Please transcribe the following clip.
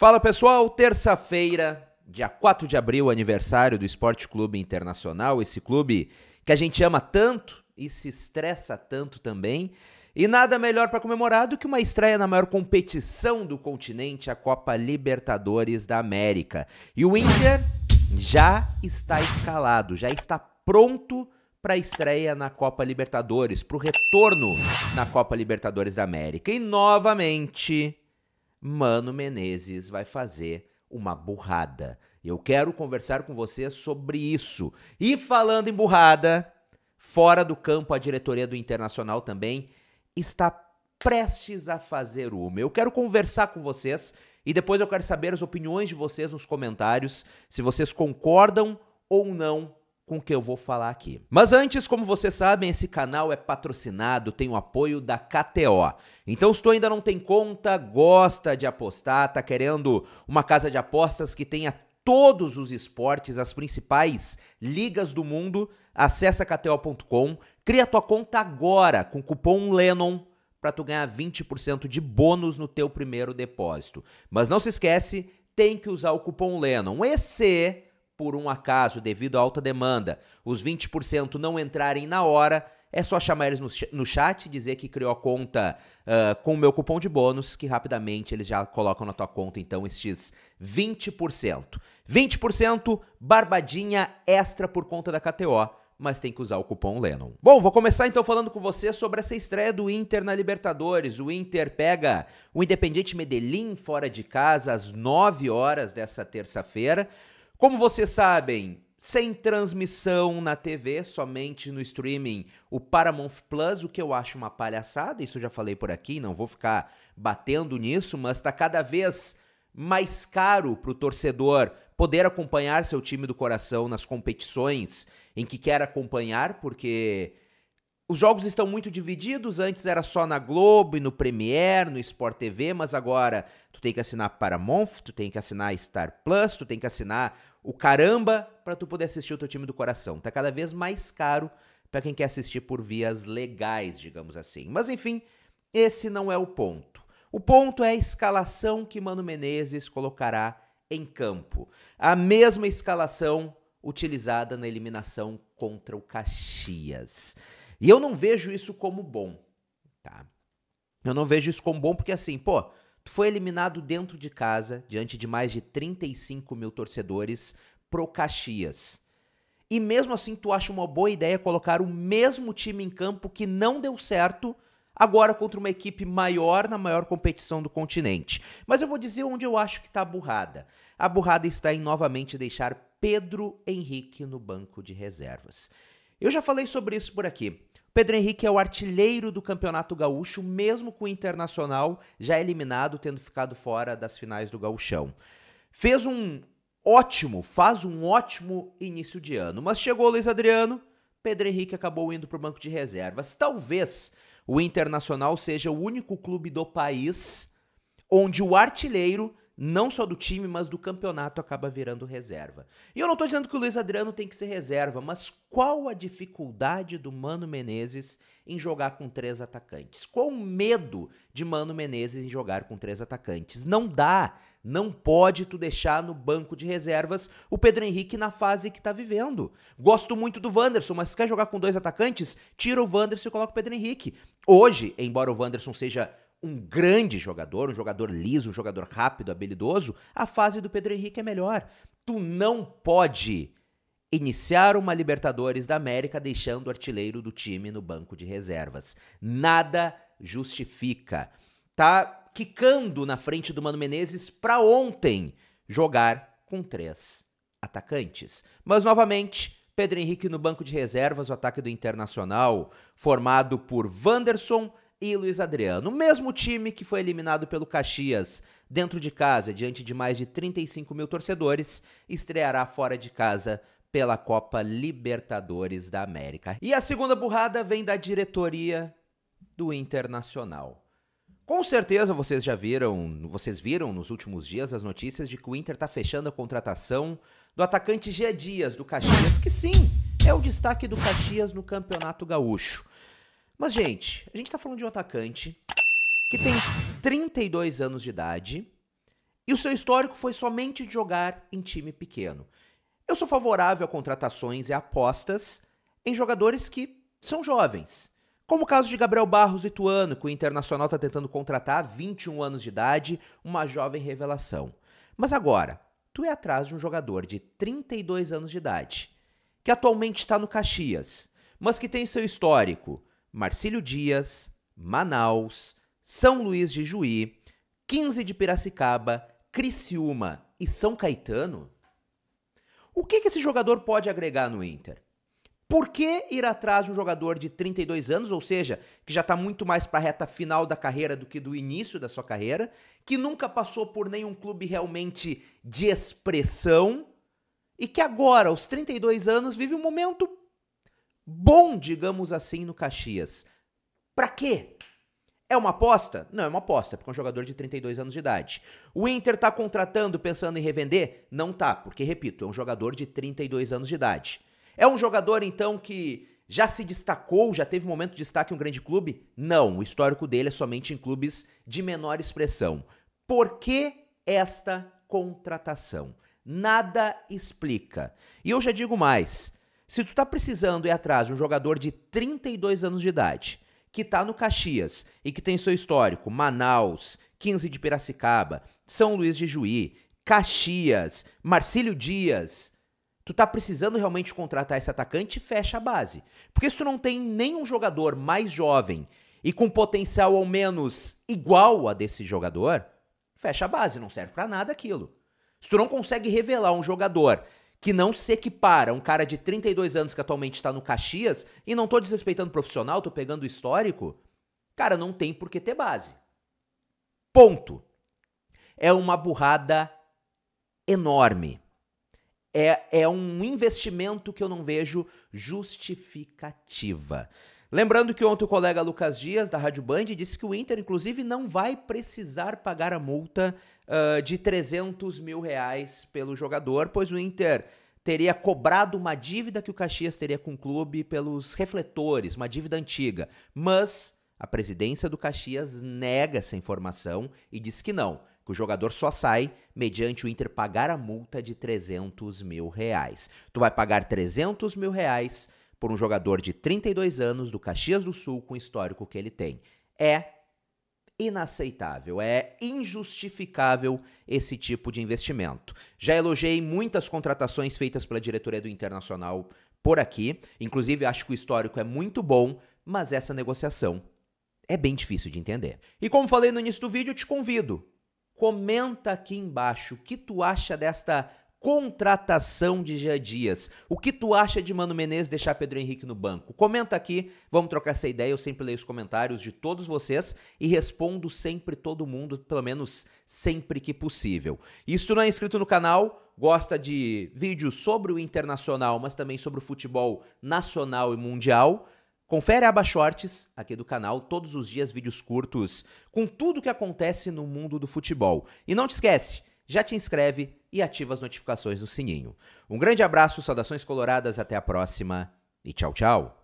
Fala pessoal, terça-feira, dia 4 de abril, aniversário do Esporte Clube Internacional, esse clube que a gente ama tanto e se estressa tanto também. E nada melhor para comemorar do que uma estreia na maior competição do continente, a Copa Libertadores da América. E o Inter já está escalado, já está pronto para a estreia na Copa Libertadores, para o retorno na Copa Libertadores da América. E novamente Mano Menezes vai fazer uma burrada. Eu quero conversar com você sobre isso. E falando em burrada, fora do campo, a diretoria do Internacional também está prestes a fazer uma. Eu quero conversar com vocês e depois eu quero saber as opiniões de vocês nos comentários, se vocês concordam ou não com o que eu vou falar aqui. Mas antes, como vocês sabem, esse canal é patrocinado, tem o apoio da KTO. Então, se tu ainda não tem conta, gosta de apostar, tá querendo uma casa de apostas que tenha todos os esportes, as principais ligas do mundo, acessa kto.com, cria tua conta agora com o cupom LENON para tu ganhar 20% de bônus no teu primeiro depósito. Mas não se esquece, tem que usar o cupom LENON. Esse por um acaso devido à alta demanda, os 20% não entrarem na hora, é só chamar eles no, no chat e dizer que criou a conta uh, com o meu cupom de bônus, que rapidamente eles já colocam na tua conta, então, estes 20%. 20% barbadinha extra por conta da KTO mas tem que usar o cupom Lennon. Bom, vou começar então falando com você sobre essa estreia do Inter na Libertadores. O Inter pega o Independiente Medellín fora de casa às 9 horas dessa terça-feira. Como vocês sabem, sem transmissão na TV, somente no streaming, o Paramount Plus, o que eu acho uma palhaçada, isso eu já falei por aqui, não vou ficar batendo nisso, mas está cada vez mais caro para o torcedor poder acompanhar seu time do coração nas competições em que quer acompanhar, porque os jogos estão muito divididos, antes era só na Globo e no Premiere, no Sport TV, mas agora tu tem que assinar Paramount, tu tem que assinar Star Plus, tu tem que assinar o caramba para tu poder assistir o teu time do coração. Tá cada vez mais caro para quem quer assistir por vias legais, digamos assim. Mas enfim, esse não é o ponto. O ponto é a escalação que Mano Menezes colocará em campo. A mesma escalação utilizada na eliminação contra o Caxias. E eu não vejo isso como bom, tá? Eu não vejo isso como bom porque assim, pô, tu foi eliminado dentro de casa, diante de mais de 35 mil torcedores, pro Caxias. E mesmo assim, tu acha uma boa ideia colocar o mesmo time em campo que não deu certo agora contra uma equipe maior na maior competição do continente. Mas eu vou dizer onde eu acho que está a burrada. A burrada está em novamente deixar Pedro Henrique no banco de reservas. Eu já falei sobre isso por aqui. Pedro Henrique é o artilheiro do Campeonato Gaúcho, mesmo com o Internacional já eliminado, tendo ficado fora das finais do Gauchão. Fez um ótimo, faz um ótimo início de ano, mas chegou o Luiz Adriano, Pedro Henrique acabou indo para o banco de reservas. Talvez o Internacional seja o único clube do país onde o artilheiro não só do time, mas do campeonato, acaba virando reserva. E eu não estou dizendo que o Luiz Adriano tem que ser reserva, mas qual a dificuldade do Mano Menezes em jogar com três atacantes? Qual o medo de Mano Menezes em jogar com três atacantes? Não dá, não pode tu deixar no banco de reservas o Pedro Henrique na fase que está vivendo. Gosto muito do Wanderson, mas quer jogar com dois atacantes? Tira o Wanderson e coloca o Pedro Henrique. Hoje, embora o Wanderson seja um grande jogador, um jogador liso, um jogador rápido, habilidoso, a fase do Pedro Henrique é melhor. Tu não pode iniciar uma Libertadores da América deixando o artilheiro do time no banco de reservas. Nada justifica. Tá quicando na frente do Mano Menezes para ontem jogar com três atacantes. Mas novamente, Pedro Henrique no banco de reservas, o ataque do Internacional, formado por Wanderson, e Luiz Adriano. O mesmo time que foi eliminado pelo Caxias dentro de casa, diante de mais de 35 mil torcedores, estreará fora de casa pela Copa Libertadores da América. E a segunda burrada vem da diretoria do Internacional. Com certeza vocês já viram, vocês viram nos últimos dias as notícias de que o Inter está fechando a contratação do atacante Gia Dias do Caxias, que sim, é o destaque do Caxias no Campeonato Gaúcho. Mas, gente, a gente tá falando de um atacante que tem 32 anos de idade e o seu histórico foi somente de jogar em time pequeno. Eu sou favorável a contratações e apostas em jogadores que são jovens. Como o caso de Gabriel Barros e Tuano, que o Internacional está tentando contratar 21 anos de idade, uma jovem revelação. Mas agora, tu é atrás de um jogador de 32 anos de idade, que atualmente está no Caxias, mas que tem seu histórico Marcílio Dias, Manaus, São Luís de Juí, 15 de Piracicaba, Criciúma e São Caetano? O que, que esse jogador pode agregar no Inter? Por que ir atrás de um jogador de 32 anos, ou seja, que já está muito mais para a reta final da carreira do que do início da sua carreira, que nunca passou por nenhum clube realmente de expressão e que agora, aos 32 anos, vive um momento bom, digamos assim, no Caxias. Para quê? É uma aposta? Não, é uma aposta, porque é um jogador de 32 anos de idade. O Inter tá contratando pensando em revender? Não tá, porque, repito, é um jogador de 32 anos de idade. É um jogador, então, que já se destacou, já teve um momento de destaque em um grande clube? Não, o histórico dele é somente em clubes de menor expressão. Por que esta contratação? Nada explica. E eu já digo mais: se tu tá precisando ir atrás de um jogador de 32 anos de idade, que tá no Caxias e que tem seu histórico Manaus, 15 de Piracicaba, São Luís de Juí, Caxias, Marcílio Dias, tu tá precisando realmente contratar esse atacante, fecha a base. Porque se tu não tem nenhum jogador mais jovem e com potencial ao menos igual a desse jogador, fecha a base, não serve para nada aquilo. Se tu não consegue revelar um jogador que não se equipara um cara de 32 anos que atualmente está no Caxias, e não tô desrespeitando o profissional, tô pegando o histórico, cara, não tem por que ter base. Ponto. É uma burrada enorme. É, é um investimento que eu não vejo justificativa. Lembrando que ontem o colega Lucas Dias, da Rádio Band, disse que o Inter, inclusive, não vai precisar pagar a multa uh, de 300 mil reais pelo jogador, pois o Inter teria cobrado uma dívida que o Caxias teria com o clube pelos refletores, uma dívida antiga. Mas a presidência do Caxias nega essa informação e diz que não, que o jogador só sai mediante o Inter pagar a multa de 300 mil reais. Tu vai pagar 300 mil reais por um jogador de 32 anos do Caxias do Sul com o histórico que ele tem. É inaceitável, é injustificável esse tipo de investimento. Já elogiei muitas contratações feitas pela diretoria do Internacional por aqui, inclusive acho que o histórico é muito bom, mas essa negociação é bem difícil de entender. E como falei no início do vídeo, te convido, comenta aqui embaixo o que tu acha desta contratação de Jean Dias. O que tu acha de Mano Menezes deixar Pedro Henrique no banco? Comenta aqui, vamos trocar essa ideia. Eu sempre leio os comentários de todos vocês e respondo sempre todo mundo, pelo menos sempre que possível. E se tu não é inscrito no canal, gosta de vídeos sobre o internacional, mas também sobre o futebol nacional e mundial, Confere a aba Shorts aqui do canal, todos os dias vídeos curtos com tudo o que acontece no mundo do futebol. E não te esquece, já te inscreve e ativa as notificações do sininho. Um grande abraço, saudações coloradas, até a próxima e tchau, tchau!